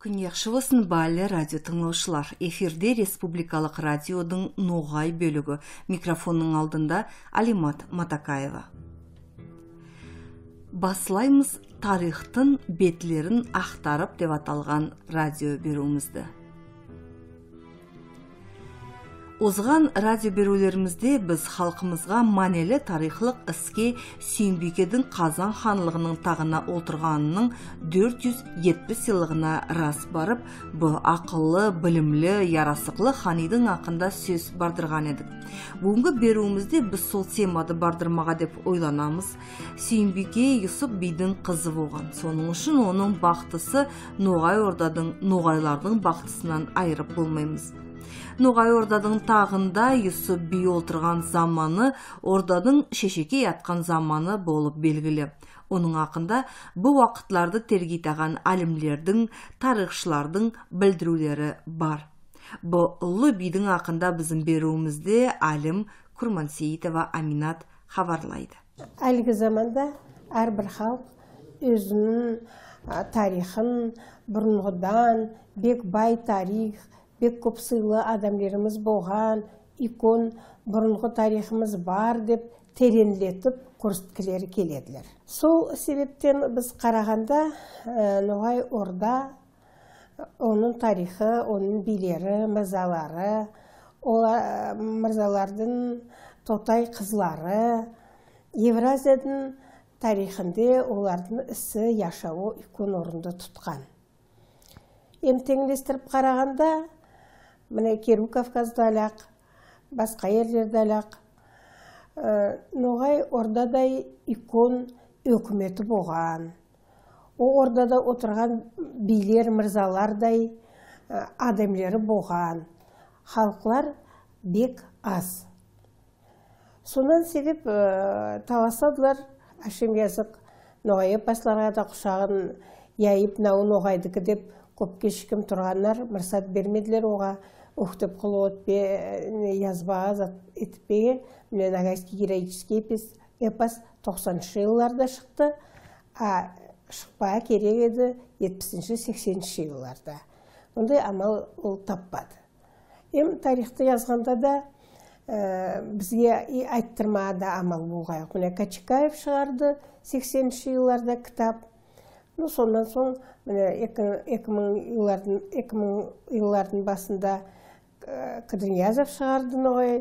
болсын бәлі радио тыңдаушылар Эфирде республикалық радиодың ноғай бөлігі. Микрофонның алдында Алимат Матакаева. Басылаймыз тарихтың бетлерін ақтарып деп аталған радио беруімізді озған радио берулерімізде біз халқымызға манелі тарихлық іске Сүйінбекедің қазан ханлығының тағына отырғанының 470 сыйлығына рас барып бұл ақылы, білімлі, ярасықлы ханидың ақында сөз бардырған едік бүгінгі беруімізде біз сол темады бардырмаға деп ойланамыз сүйінбике юсуп бидің қызы болған. Соның үшін оның бақтысы ноғай ордадың ноғайлардың бақтысынан айырып болмаймыз ноғай ордадың тағында юсуп би отырған заманы ордадың шешеке ятқан заманы болып белгілі оның ақында бұл уақытларды тергейтаған әлімлердің тарихшылардың білдірулері бар бұл ұлы бидің ақында біздің беруімізде әлім курмансейітова аминат хабарлайды әлгі заманда әрбір халық өзінің тарихын бұрынғыдан бек бай тарих бек көп сыйлы адамдарымыз болған икон бұрынғы тарихымыз бар деп тереңдетіп көрсеткілері келеділер сол себептен біз қарағанда э, ноғай орда оның тарихы оның билері мырзалары э, мырзалардың тотай қызлары евразиядың тарихынды олардың ісі яшауы үлкен орынды тұтқан теңдестіріп қарағанда міне керу кавказда әлақ басқа жерлерде әлақ ә, ноғай ордадай икон өкіметі болған О, ордада отырған билер мырзалардай ә, болған халықлар бек аз сонан себеп ә, таласадылар әшім язық ноғай да құшағын яйып мынау ноғайдікі деп көп кешкім тұрғандар мұрсат бермеділер оға ұқтып құлы өтпе, язба азат етпе, мен ағайский героический епес, епес 90-шы иыларда шықты, а шықпа керек еді 70-80-шы иыларда. Ондай амал ол таппады. Ем тарихты язғанда да, бізге айттырмады амал болғайық. Мұна Качикаев шығарды 80-шы иыларда кітап. Сондан соң, 2000 иылардың басында, кыдыниязов шығарды ной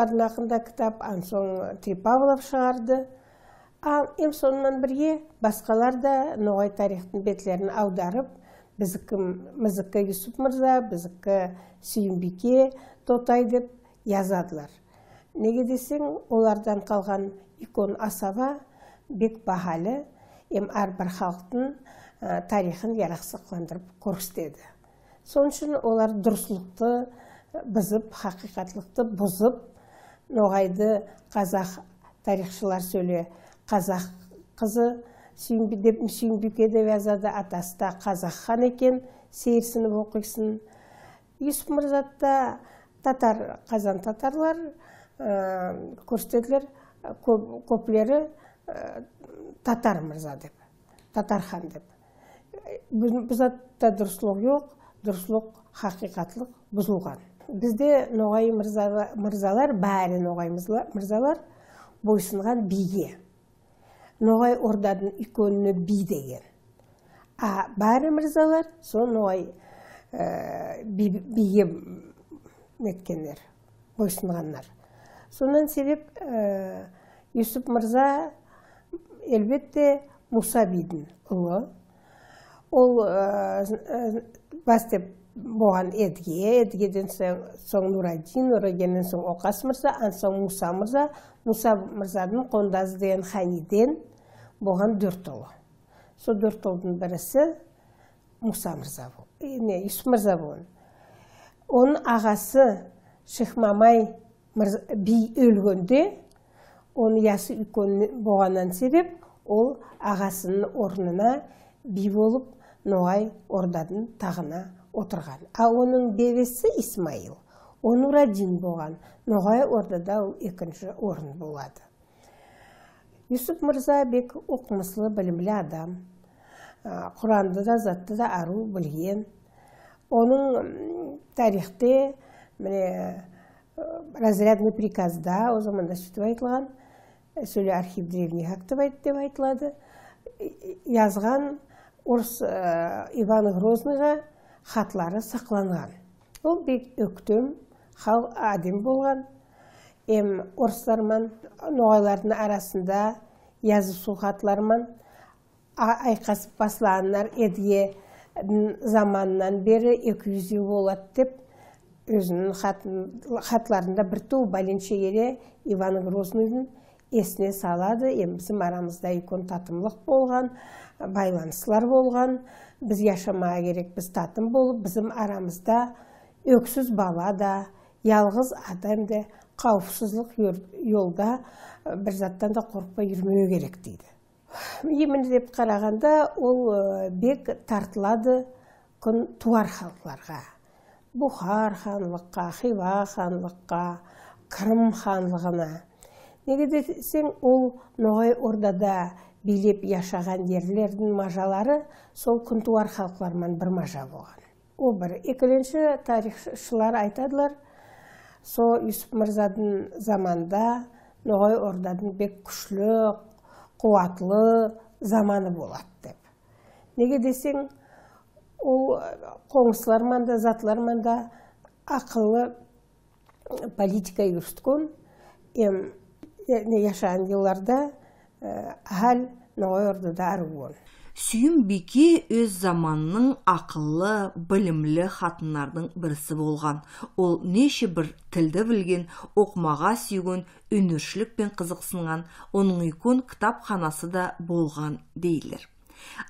ақында кітап соң трипавлов шығарды ал ем сонымен бірге басқалар да ноғай тарихтың бетлерін аударып біздікі мұзыққа юсуп мырза біздікі Сүйінбеке тотай деп язадылар неге десең олардан қалған икон асаба бек бағалы, эм әрбір халықтың ә, э, тарихын қандырып көрсетеді сол үшін олар дұрыслықты бұзып хақиқатлықты бұзып ноғайды қазақ тарихшылар сөйле қазақ қызы сүйінбі деп сүйінбике деп жазады атаста қазақ хан екен сейірсініп оқисың юсуп мұрзатта татар қазан татарлар э, көрсетілер көплері э, татар мырза деп татар хан деп э, бұзатта дұрыслық жоқ дұрыслық хақиқатлық бұзылған бізде ноғай мырзалар, бәрі ноғай мырзалар бойсынған биге ноғай орданың иконына би деген а бәрі мырзалар сол ноғай ә, биге неткендер бойсынғандар сонан себеп ә, юсуп мырза әлбетте мұса бидің ұлы ол ә, ә бастеп бұған едіге едігеден соң нурадин нұрагеннен соң оқас мырза ан соң мұса мырза мұса мырзаның қондазы деген ханиден болған дөрт ұлы сол дөрт ұлдың бірісі мұса мырза не юсуп мырза болған оның ағасы Шықмамай би өлгенде оның ясы үлкен болғаннан себеп ол ағасының орнына би болып ноғай орданың тағына отырған А оның бебесі исмаил ол радин болған ноғай ордада ол екінші орын болады юсуп мырзабек оқымыслы білімлі адам құранды да затты да ару білген оның тарихты, міне разрядный приказда о заманда сөйтіп айтылған сөйле архив древних деп айтылады жазған орыс иван Грозныға, хатлары сақланған. Ол бек өктім, хал әдем болған. Ем орыстар ноғайлардың арасында язысу су мен айқасып басылағанлар әдіге заманынан бері 200 болады деп өзінің қатларында бір бәлінші ере иван Грозныйдың есіне салады Ем бізім арамызда икон татымлық болған байланыслар болған біз яшамаға керек біз татым болып біздің арамызда өксіз бала да жалғыз адам да қауіпсіздік жолда бір заттан да қорықпай жүрмеу керек дейді емін деп қарағанда ол бек тартылады күн туар халықтарға бұхар ханлыққа Хива ханлыққа қырым ханлығына неге десең ол ноғай ордада билеп яшаған ерлердің мажалары сол күнтуар халықларман бір мажа болған ол бір екінші тарихшылар айтадылар сол юсуп мырзадың заманда, ноғай орданың бек күшлі қуатлы заманы болады деп неге десең ол қоңыслармен да затлармен да ақылы политика юрсткон эм яшаған әл ол. Сүйім беке өз заманының ақылы, білімлі қатынлардың бірісі болған. Ол неше бір тілді білген, оқмаға сүйген, өнершілік пен қызықсынған, оның үлкен кітапханасы да болған дейлер.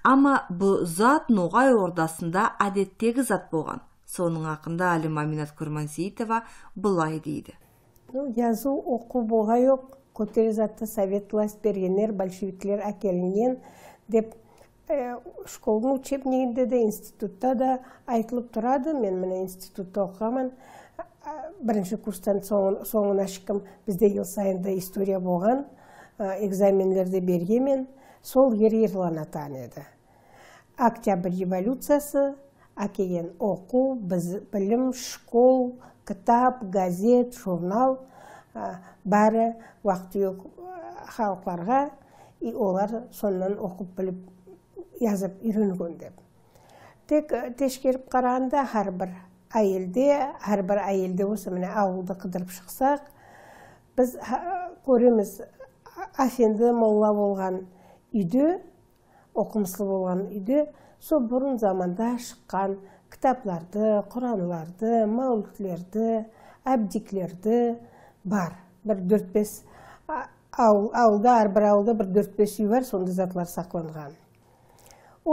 Ама бұ зат Ноғай ордасында әдеттегі зат болған. Соның ақында Алима Минат Курмансейітова былай дейді. Ну, язу оқу болға жоқ, көтер затты совет власть бергендер большевиктер әкелінген деп ә, школдың учебнигінде де институтта да айтылып тұрады мен міне институтта оқығанмын бірінші курстан соңына шыққым бізде ел сайында история болған ә, экзамендерді бергенмен сол ер ерлан атан еді октябрь революциясы әкелген оқу біз, білім школ кітап газет журнал бәрі, вакыты жоқ и олар соннан оқып біліп, язып үйренген деп тек э, тешкеріп қарағанда әрбір әйелде әрбір әйелде осы міне ауылды қыдырып шықсақ біз көреміз афенді молла болған үйде оқымысылы болған үйде сол бұрын заманда шыққан кітапларды құранларды мәуліклерді әбдиклерді бар бір төрт бес ауыл ауылда әрбір ауылда бір төрт бес үй бар сондай затлар сақланған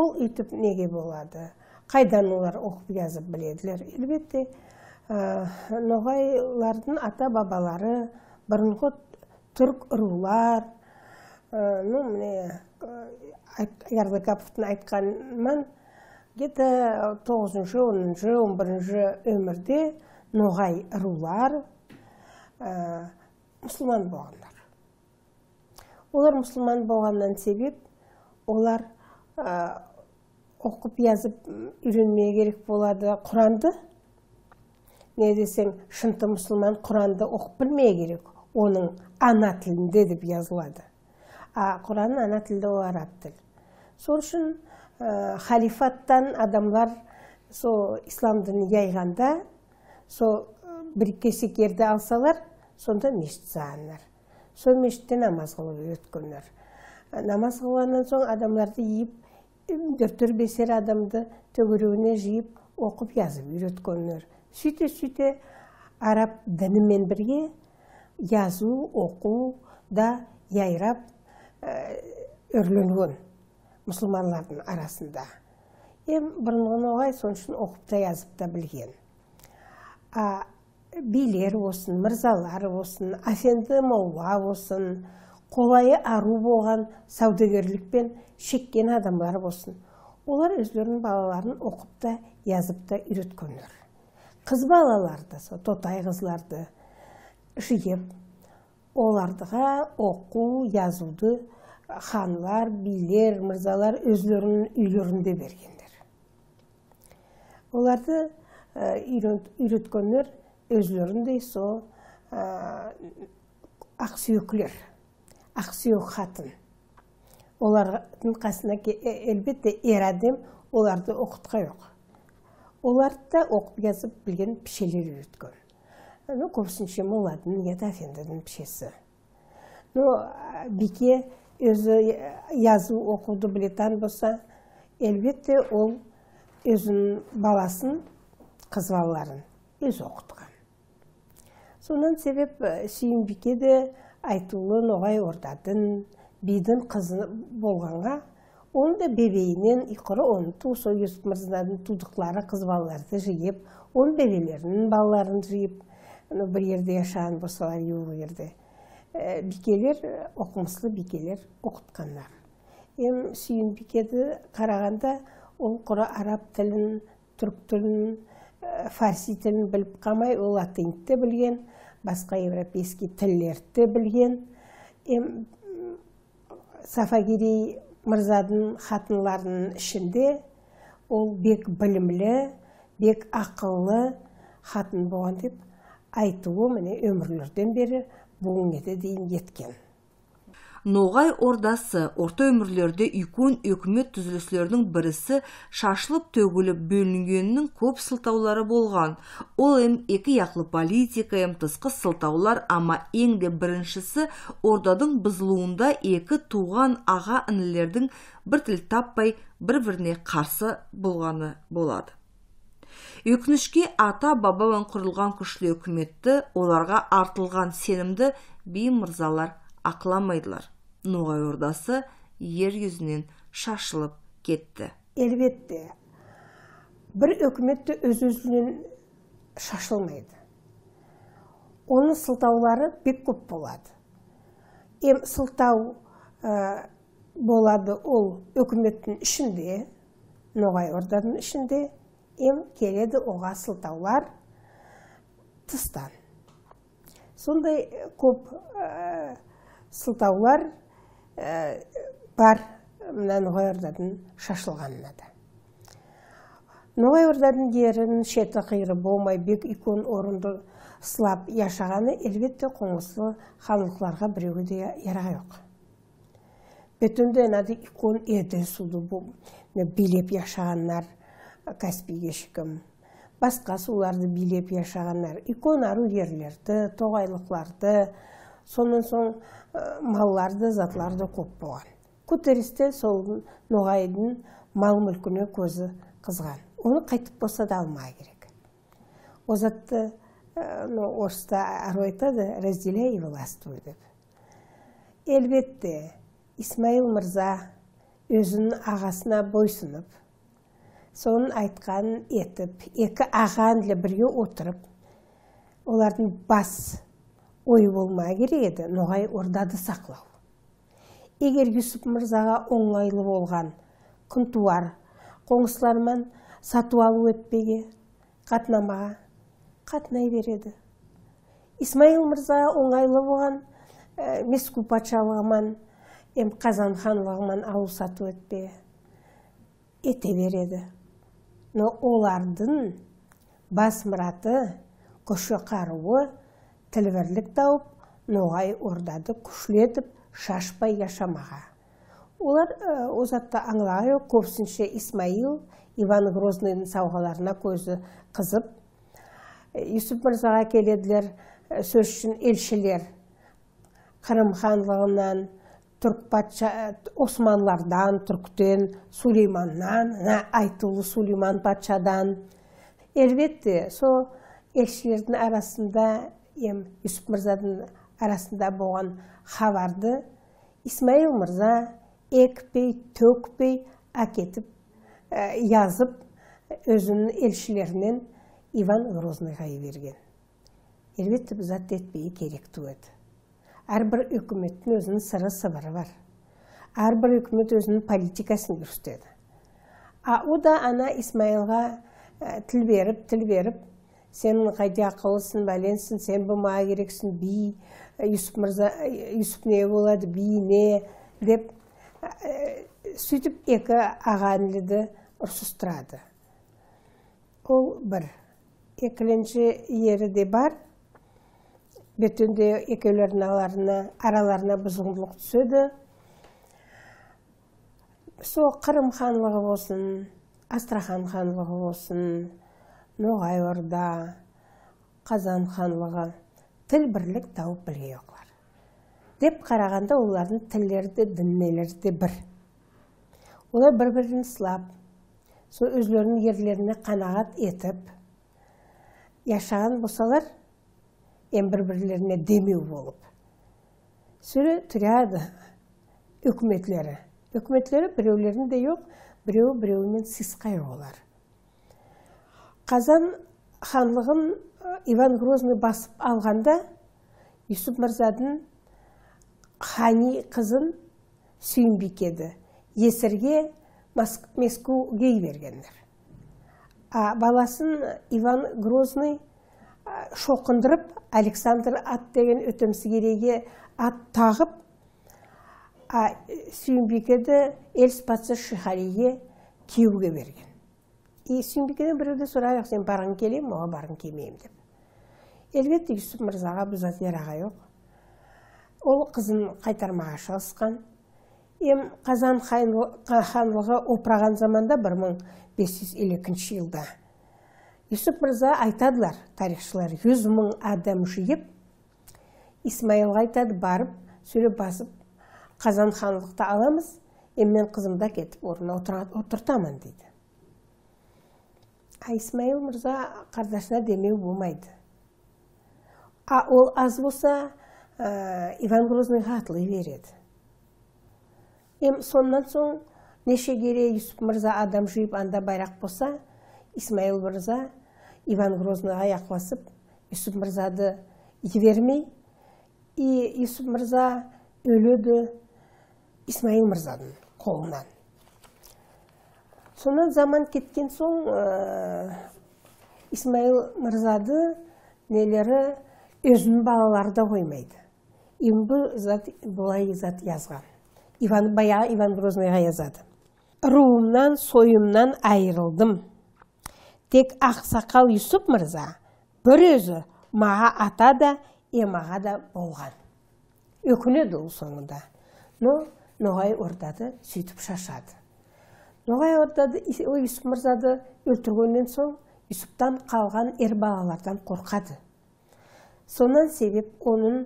ол өйтіп неге болады қайдан олар оқып жазып біледілер әлбетте ә, ноғайлардың ата бабалары бұрынғы түрк рулар ә, ну міне ярлыкаповтың айтқанынан где то тоғызыншы оныншы он бірінші өмірде ноғай рулар ә, мұсылман болғандар олар мұсылман болғаннан себеп олар ә, оқып язып үйренмеу керек болады құранды не десең шынты мұсылман құранды оқып білмей керек оның ана тілінде деп жазылады а құран ана тілді ол араб тіл сол үшін халифаттан адамлар сол ислам дінін со, сол бір алсалар сонда мешіт салынар сол мешітте намаз қылып өткөннөр намаз қылғаннан соң адамларды иіп дөптір бесер адамды төгіруіне жиып, оқып язып үйрөткөннөр сүйте сүйте араб дінімен бірге язу оқу да яйрап өрлөнгөн мұсылмандардың арасында Ем бұрынғын оғай, соншын үшін оқып та язып та білген а билер осын, мырзалар осын, афенді молла болсын қолайы ару болған саудагерлікпен шеккен адамдар болсын олар өздерінің балаларын оқып та жазып та үйреткендер қыз балаларды сол тотай қызларды жиып олардыға оқу жазуды ханлар билер мырзалар өздерінің үйлерінде бергендер оларды э, үйреткендер өзлеріндей сол ә, ақсүйектілер ақсүйек қатын олардың қасына әлбетте ер адам оларды оқытқа жоқ оларды да оқып жазып білген пішелер үйреткен ну көбісінше молладың еті да пішесі ну бике өзі язу оқуды білетін болса әлбетте ол өзінің баласын қыз балаларын өзі оқытқан сонан себеп э, сүйінбикеде де айтулы ноғай ордадын бидің қызы болғанға оны да бебейінен иқыры оны туысы юсуп мырзаның тудықлары қыз балаларды жиып оның бебелерінің балаларын жиып бір ерде жашаған болсалар юлы жерде э, бикелер оқымыслы бикелер оқытқандар ем сүйінбикеді қарағанда ол құры араб тілін түрік тілін э, фарси тілін біліп қамай, ол атынтті білген басқа европейский тілдерді білген ем сафагерей мырзадың хатынларының ішінде ол бек білімлі бек ақыллы хатын болған деп айтуы міне өмірлерден бері бүгінге дейін еткен ноғай ордасы орта өмірлерде үйкін өкімет түзілісілердің бірісі шашылып төгіліп бөлінгенінің көп сылтаулары болған ол эм екі яқлы политика әм тысқы сылтаулар ама ең де біріншісі ордадың бұзылуында екі туған аға інілердің бір тіл таппай бір біріне қарсы болғаны болады өкінішке ата бабадан құрылған күшлі үкіметті оларға артылған сенімді би мырзалар Ақыламайдылар, ноғай ордасы ер жүзінен шашылып кетті әлбетте бір өкіметті өз өзінен шашылмайды оның сылтаулары бек көп болады ем сылтау ә, болады ол үкіметтің ішінде ноғай орданың ішінде ем келеді оға сылтаулар тыстан сондай көп ә, сылтаулар э, бар мына ноғай ордадың шашылғанына да ноғай орданың жерін шеті қиыры болмай бек икон орынды сылап яшағаны әлбетте қоңысы ханлықларға біреуге де яраған жоқ бөтенде нады икон еден суды билеп яшағаннар каспийге шікім басқа суларды билеп яшағаннар икон ару ерлерді тоғайлықларды сонан соң э, малларды затларды көп болған көтерісте сол ноғайдың мал мүлкіне көзі қызған оны қайтып болса да алмай керек Озатты затты э, ну орыста әрі айтады разделяй и властвуй деп әлбетте исмаил мырза өзінің ағасына бойсынып соның айтқанын етіп екі ағанлы бірге отырып олардың бас ой болмай керек еді ноғай ордады сақлау егер юсуп мырзаға оңайлы болған күнтуар қоңыслармен сату алу өтпеге қатынамаға қатынай береді исмаил мырза оңайлы болған ә, меску патшалығыман ем қазан ханлығыман ауыл сату өтпе ете береді но олардың бас мұраты көше қаруы тілбірлік тауып ноғай ордады күшлетіп шашпай яшамаға олар озатты аңылағы көпсінші исмаил иван Грозныйдың сауғаларына көзі қызып юсуп мырзаға келеділер сөз үшін елшілер қырым ханлығынан османлардан түрктен сулейманнан айтулы сулейман патшадан әлбетте сол елшілердің арасында ем юсуп мырзадың арасында болған хабарды исмаил мырза екпей төкпей әкетіп э, язып, өзінің елшілерінен иван грозныйға берген әлбетте біз затты керек әрбір үкіметтің өзінің сыры сыбыры бар әрбір үкімет өзінің политикасын көрсетеді а о да ана исмаилға э, тіл беріп тіл беріп сенің қайда ақыллысың бәленсің сен болмаға керексің би юсуп мырза юсуп не болады би не деп э, сөйтіп екі аға ініліді ұрсыстырады ол бір екінші ері де бар бетінде екеулерінің аларына, араларына бұзғындылық түседі сол қырым ханлығы болсын астрахан ханлығы болсын ноғай орда қазан ханлығы тіл бірлік тауып бірге оқылар деп қарағанда олардың тілдері де де бір олар бір бірін сылап сол өздерінің ерлеріне қанағат етіп яшаған болсалар ен бір бірлеріне демеу болып сөйле тұрады үкіметлері үкіметлері біреулерінде жоқ біреуі біреуімен сыйысқай олар қазан ханлығын э, иван грозный басып алғанда юсуп мырзадың хани қызын сүйінбикеді есірге мескуге жібергендер а баласын иван грозный э, шоқындырып александр ат деген өтімсігереге ат тағып Сүйінбекеді эльс патсы шихариге күйеуге берген сүйінбекеден біреуден сұрайық сен барғың келе ма барғың келмеймін деп әлбетте юсуп мырзаға бұзатын аға ол қызын қайтармаға шығысқан ем қазан ханлығы опыраған заманда 1552 жылда юсуп мырза айтадылар тарихшылар жүз мың адам жиып исмаилға айтады барып сөйлеп басып қазан ханлықты аламыз мен қызымды әкетіп орнына отыртамын дейді айсмаил Мұрза қардашына демеу болмайды а ол аз болса ә, иван грозныйға атылай береді ем соннан соң кере, Юсіп Мұрза адам жүйіп, анда байрақ болса исмаил Мұрза иван грозныйға аяқласып юсуп Мұрзады жібермей и юсуп мырза өледі исмаил Мұрзадың қолынан Сонан заман кеткен соң э, исмаил мырзады нелері өзінің балаларда да қоймайды бұл зат былай зат жазған иван бая иван грозныйға язады. руымнан сойымнан айырылдым тек ақсақал юсуп мырза бір өзі маға ата да емаға да болған өкінеді ұл соңында но ноғай ордады сөйтіп шашады ноғай ордады Исуп мырзады өлтіргеннен соң юсуптан қалған ер балалардан қорқады сонан себеп оның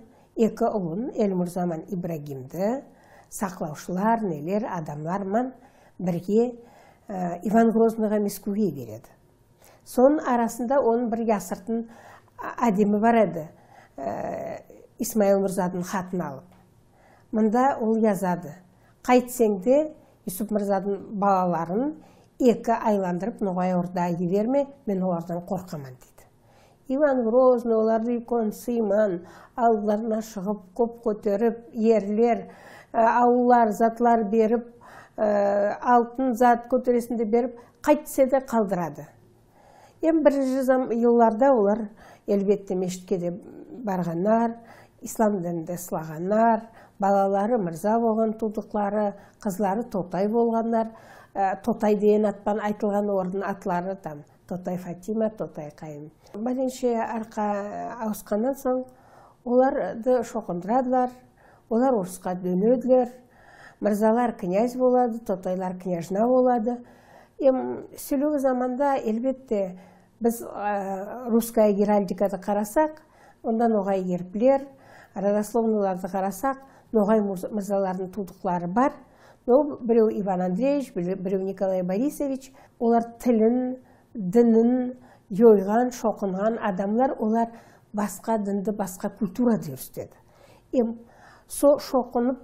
екі ұлын Мұрзаман ибрагимді сақлаушылар нелер адамларман бірге ә, иван грозныйға мескуге береді соның арасында оның бір асыртын әдемі бар ә, исмаил мырзадың алып Мұнда ол жазады қайтсең Юсуп мырзадың балаларын екі айландырып ноғай орда жіберме мен олардан қорқамын дейді иван грозный оларды үлкен сыйман ауыларына шығып көп көтеріп ерлер ә, ауылар, затлар беріп ә, алтын зат көтересінде беріп қайтсе де қалдырады енді бірінші жылларда олар әлбетте мешітке де барғанар ислам да сылағанар балалары мырза болған тудықлары қызлары тотай болғандар ә, тотай деген атпан айтылған орын атлары там тотай фатима тотай қайым бәленше арқа ә, ауысқаннан соң оларды шоқындырадылар олар орысқа дөнеділер мырзалар князь болады тотайлар княжна болады Ем сүлігі заманда әлбетте біз ә, русская геральдикада қарасақ ондан ноғай ерплер родословныйларды қарасақ ноғай мырзалардың тудықлары бар но біреу иван андреевич біреу николай борисович олар тілін дінін жойған шоқынған адамлар олар басқа дінді басқа культура дүрістеді. ем сол шоқынып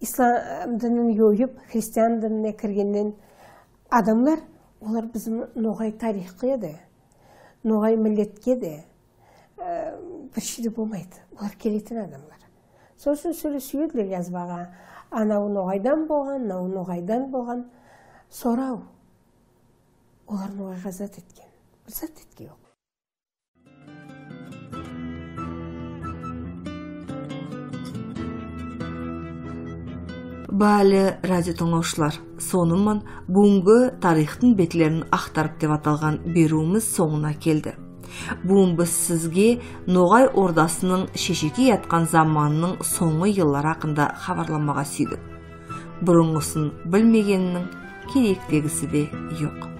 ислам дінін жойып христиан дініне кіргеннен адамлар олар біздің ноғай тарихқа еді ноғай милетке де ә, болмайды олар келетін адамлар сосын сүйлеседі язбаға анау ноғайдан болған мынау ноғайдан болған сорау олар ноғайға зат еткен бір зат еткен жоқ бәлі радио сонымен бүгінгі тарихтың бетлерін ақтарып деп аталған беруіміз соңына келді біз сізге Ноғай ордасының шешеке ятқан заманының соңы еллар ақында хабарламаға сүйдік. Бұрынғысын білмегенінің керектегісі де жоқ.